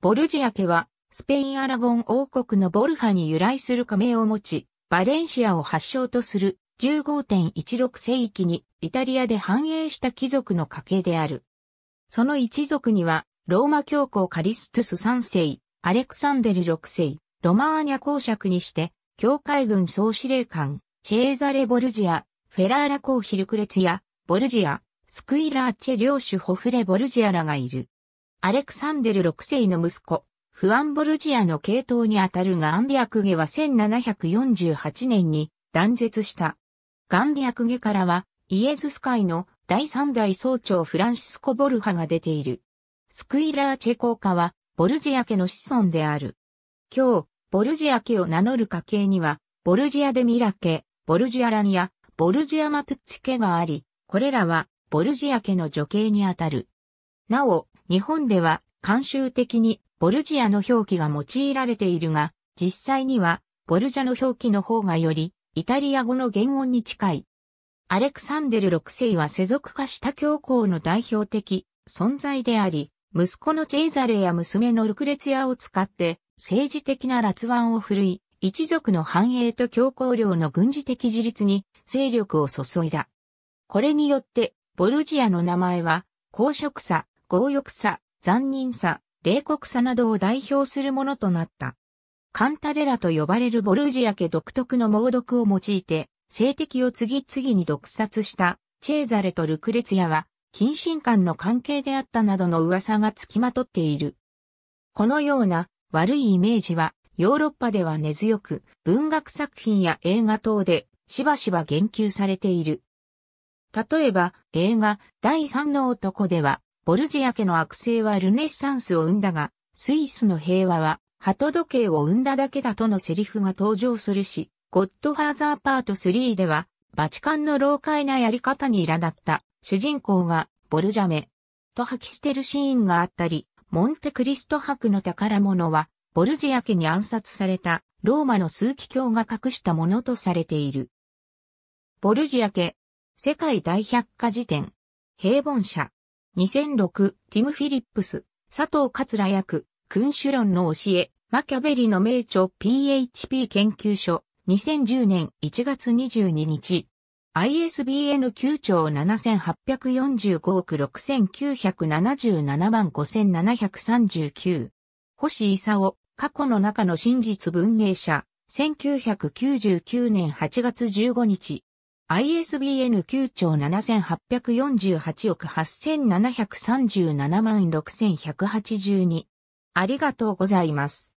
ボルジア家は、スペイン・アラゴン王国のボルハに由来する仮名を持ち、バレンシアを発祥とする15.16世紀にイタリアで繁栄した貴族の家系である。その一族には、ローマ教皇カリストゥス3世、アレクサンデル6世、ロマーニャ公爵にして、教会軍総司令官、チェーザレ・ボルジア、フェラーラ公ヒルクレツや、ボルジア、スクイラーチェ領主ホフレ・ボルジアらがいる。アレクサンデル6世の息子、フアンボルジアの系統にあたるガンディアクゲは1748年に断絶した。ガンディアクゲからは、イエズス会の第三代総長フランシスコ・ボルハが出ている。スクイラーチェ効家は、ボルジア家の子孫である。今日、ボルジア家を名乗る家系には、ボルジアデ・ミラ家、ボルジアラニア、ボルジアマトゥッツ家があり、これらは、ボルジア家の女系にあたる。なお、日本では慣習的にボルジアの表記が用いられているが、実際にはボルジャの表記の方がよりイタリア語の原音に近い。アレクサンデル6世は世俗化した教皇の代表的存在であり、息子のチェイザレや娘のルクレツヤを使って政治的な辣腕を振るい、一族の繁栄と教皇領の軍事的自立に勢力を注いだ。これによって、ボルジアの名前は、公職者、強欲さ、残忍さ、冷酷さなどを代表するものとなった。カンタレラと呼ばれるボルジア家独特の猛毒を用いて、性敵を次々に毒殺したチェーザレとルクレツヤは、近親間の関係であったなどの噂がつきまとっている。このような悪いイメージは、ヨーロッパでは根強く、文学作品や映画等でしばしば言及されている。例えば、映画、第三の男では、ボルジア家の悪性はルネッサンスを生んだが、スイスの平和は、鳩時計を生んだだけだとのセリフが登場するし、ゴッドファーザーパート3では、バチカンの老快なやり方に苛立った主人公がボルジャメと破棄してるシーンがあったり、モンテクリスト博の宝物は、ボルジア家に暗殺されたローマの枢機卿が隠したものとされている。ボルジア家、世界大百科事典、平凡社。2006、ティム・フィリップス、佐藤桂役、君主論の教え、マキャベリの名著 PHP 研究所、2010年1月22日。ISBN 9兆7845億6977万5739。星夫、過去の中の真実文芸者、1999年8月15日。ISBN 9兆7848億8737万6182。ありがとうございます。